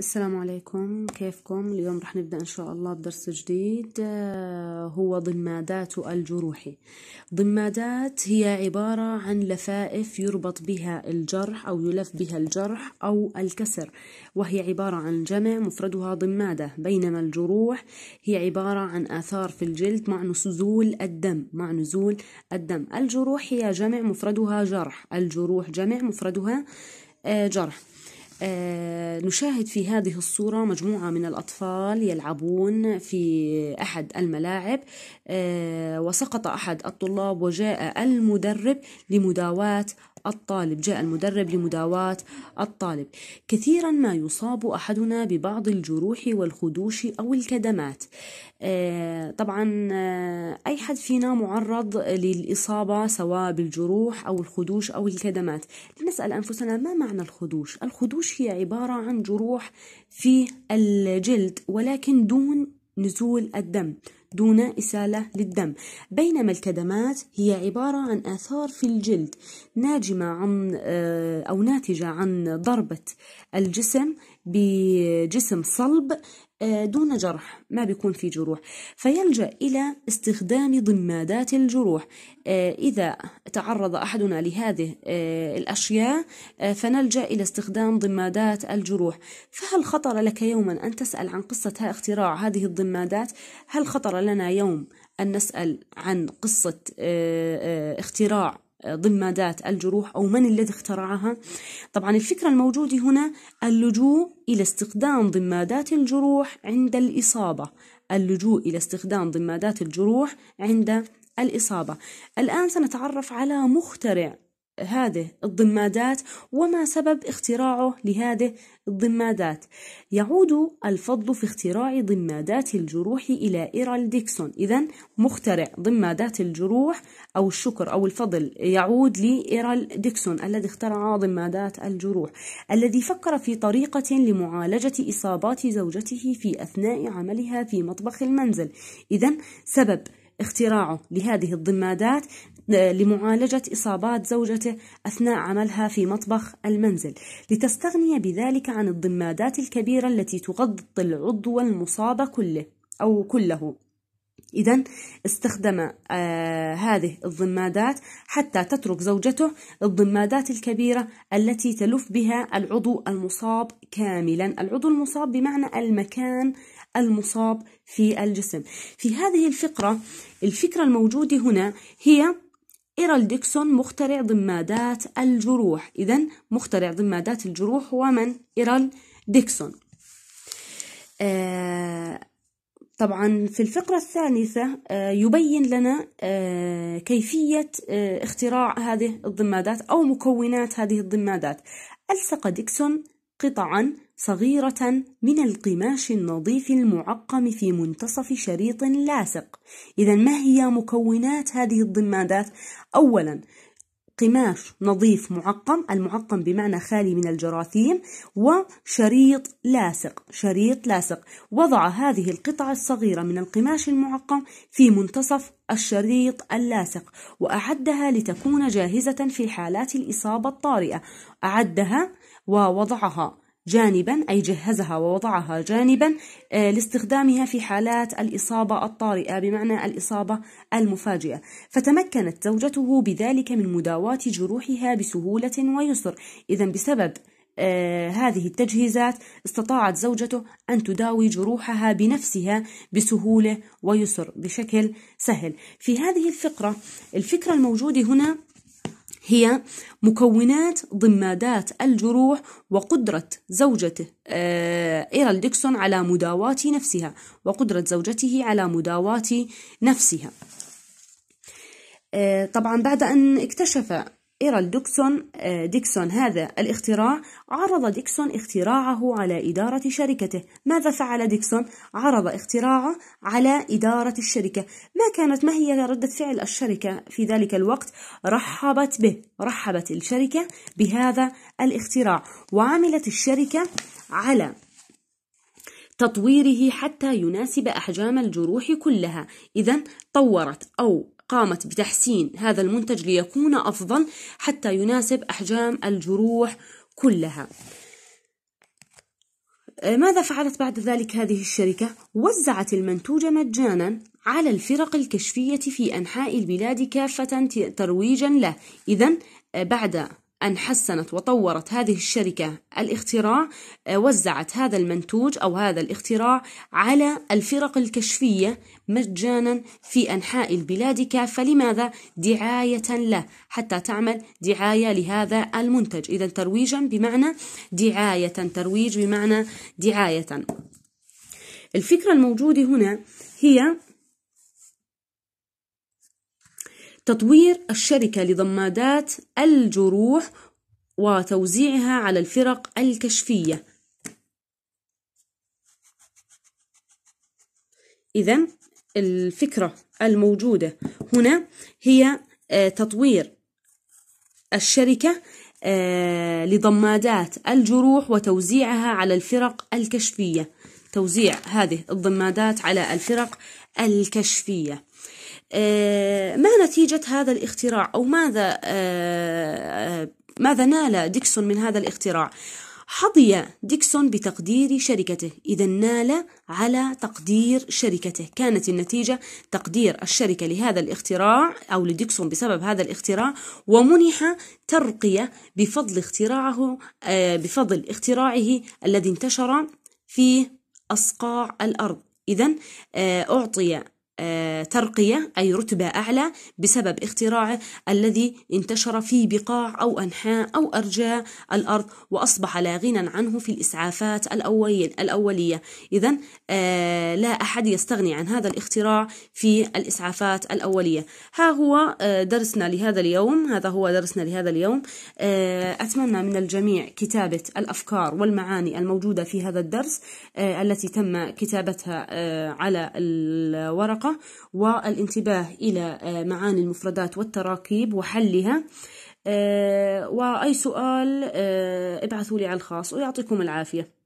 السلام عليكم كيفكم اليوم رح نبدأ إن شاء الله بدرس جديد آه، هو ضمادات الجروح ضمادات هي عبارة عن لفائف يربط بها الجرح أو يلف بها الجرح أو الكسر وهي عبارة عن جمع مفردها ضمادة بينما الجروح هي عبارة عن آثار في الجلد مع نزول الدم مع نزول الدم الجروح هي جمع مفردها جرح الجروح جمع مفردها آه، جرح آه، نشاهد في هذه الصورة مجموعة من الأطفال يلعبون في أحد الملاعب آه، وسقط أحد الطلاب وجاء المدرب لمداواة الطالب جاء المدرب لمداواة الطالب كثيرا ما يصاب أحدنا ببعض الجروح والخدوش أو الكدمات آه، طبعا آه، أي حد فينا معرض للإصابة سواء بالجروح أو الخدوش أو الكدمات لنسأل أنفسنا ما معنى الخدوش الخدوش هي عبارة عن جروح في الجلد ولكن دون نزول الدم دون إسالة للدم بينما الكدمات هي عبارة عن آثار في الجلد ناجمة عن آه، أو ناتجة عن ضربة الجسم بجسم صلب آه، دون جرح ما بيكون في جروح فيلجأ إلى استخدام ضمادات الجروح آه، إذا تعرض أحدنا لهذه آه، الأشياء فنلجأ إلى استخدام ضمادات الجروح فهل خطر لك يوما أن تسأل عن قصة اختراع هذه الضمادات هل خطر لنا يوم أن نسأل عن قصة اختراع ضمادات الجروح أو من الذي اخترعها طبعا الفكرة الموجودة هنا اللجوء إلى استخدام ضمادات الجروح عند الإصابة اللجوء إلى استخدام ضمادات الجروح عند الإصابة الآن سنتعرف على مخترع هذه الضمادات وما سبب اختراعه لهذه الضمادات يعود الفضل في اختراع ضمادات الجروح إلى إيرال ديكسون إذا مخترع ضمادات الجروح أو الشكر أو الفضل يعود لإيرال ديكسون الذي اخترع ضمادات الجروح الذي فكر في طريقة لمعالجة إصابات زوجته في أثناء عملها في مطبخ المنزل إذا سبب اختراعه لهذه الضمادات آه، لمعالجة إصابات زوجته أثناء عملها في مطبخ المنزل لتستغني بذلك عن الضمادات الكبيرة التي تغطي العضو المصاب كله أو كله إذا استخدم آه، هذه الضمادات حتى تترك زوجته الضمادات الكبيرة التي تلف بها العضو المصاب كاملا العضو المصاب بمعنى المكان المصاب في الجسم في هذه الفقرة الفكرة الموجودة هنا هي إيرل ديكسون مخترع ضمادات الجروح إذا مخترع ضمادات الجروح هو من؟ إيرل ديكسون آه طبعا في الفقرة الثالثة آه، يبين لنا آه، كيفية آه، اختراع هذه الضمادات أو مكونات هذه الضمادات ألصق ديكسون قطعا صغيرة من القماش النظيف المعقم في منتصف شريط لاصق إذا ما هي مكونات هذه الضمادات؟ أولا قماش نظيف معقم المعقم بمعنى خالي من الجراثيم وشريط لاصق شريط لاصق وضع هذه القطعة الصغيرة من القماش المعقم في منتصف الشريط اللاصق وأعدها لتكون جاهزة في حالات الإصابة الطارئة أعدها ووضعها جانبا أي جهزها ووضعها جانبا آه، لاستخدامها في حالات الإصابة الطارئة بمعنى الإصابة المفاجئة فتمكنت زوجته بذلك من مداواة جروحها بسهولة ويسر إذا بسبب آه، هذه التجهيزات استطاعت زوجته أن تداوي جروحها بنفسها بسهولة ويسر بشكل سهل في هذه الفقرة الفكرة الموجودة هنا هي مكونات ضمادات الجروح وقدرة زوجة آه، إيرال ديكسون على مداواة نفسها وقدرة زوجته على مداواة نفسها آه، طبعا بعد أن اكتشف إيرال دوكسون آه، ديكسون هذا الاختراع عرض ديكسون اختراعه على إدارة شركته ماذا فعل ديكسون؟ عرض اختراعه على إدارة الشركة ما كانت ما هي ردة فعل الشركة في ذلك الوقت؟ رحبت به رحبت الشركة بهذا الاختراع وعملت الشركة على تطويره حتى يناسب أحجام الجروح كلها إذا طورت أو قامت بتحسين هذا المنتج ليكون أفضل حتى يناسب أحجام الجروح كلها آه، ماذا فعلت بعد ذلك هذه الشركة؟ وزعت المنتوج مجانا على الفرق الكشفية في أنحاء البلاد كافة ترويجا له إذا آه، بعد أن حسنت وطورت هذه الشركة الاختراع آه، وزعت هذا المنتوج أو هذا الاختراع على الفرق الكشفية مجانا في أنحاء البلاد كافة لماذا؟ دعاية له حتى تعمل دعاية لهذا المنتج إذا ترويجا بمعنى دعاية ترويج بمعنى دعاية الفكرة الموجودة هنا هي تطوير الشركة لضمادات الجروح وتوزيعها على الفرق الكشفية إذا الفكرة الموجودة هنا هي آه، تطوير الشركة آه، لضمادات الجروح وتوزيعها على الفرق الكشفية توزيع هذه الضمادات على الفرق الكشفيه آه، ما نتيجة هذا الاختراع أو ماذا آه، آه، ماذا نال ديكسون من هذا الاختراع حظي ديكسون بتقدير شركته إذا نال على تقدير شركته كانت النتيجة تقدير الشركة لهذا الاختراع أو لديكسون بسبب هذا الاختراع ومنح ترقية بفضل اختراعه بفضل اختراعه الذي انتشر في أصقاع الأرض إذا أعطي ترقية أي رتبة أعلى بسبب اختراعه الذي انتشر في بقاع أو أنحاء أو أرجاء الأرض وأصبح لا غنى عنه في الإسعافات الأولية إذا آه، لا أحد يستغني عن هذا الاختراع في الإسعافات الأولية ها هو آه، درسنا لهذا اليوم هذا هو درسنا لهذا اليوم آه، أتمنى من الجميع كتابة الأفكار والمعاني الموجودة في هذا الدرس التي تم كتابتها على الورقة والانتباه إلى آه، معاني المفردات والتراكيب وحلها آه، وأي سؤال آه، ابعثوا لي على الخاص ويعطيكم العافية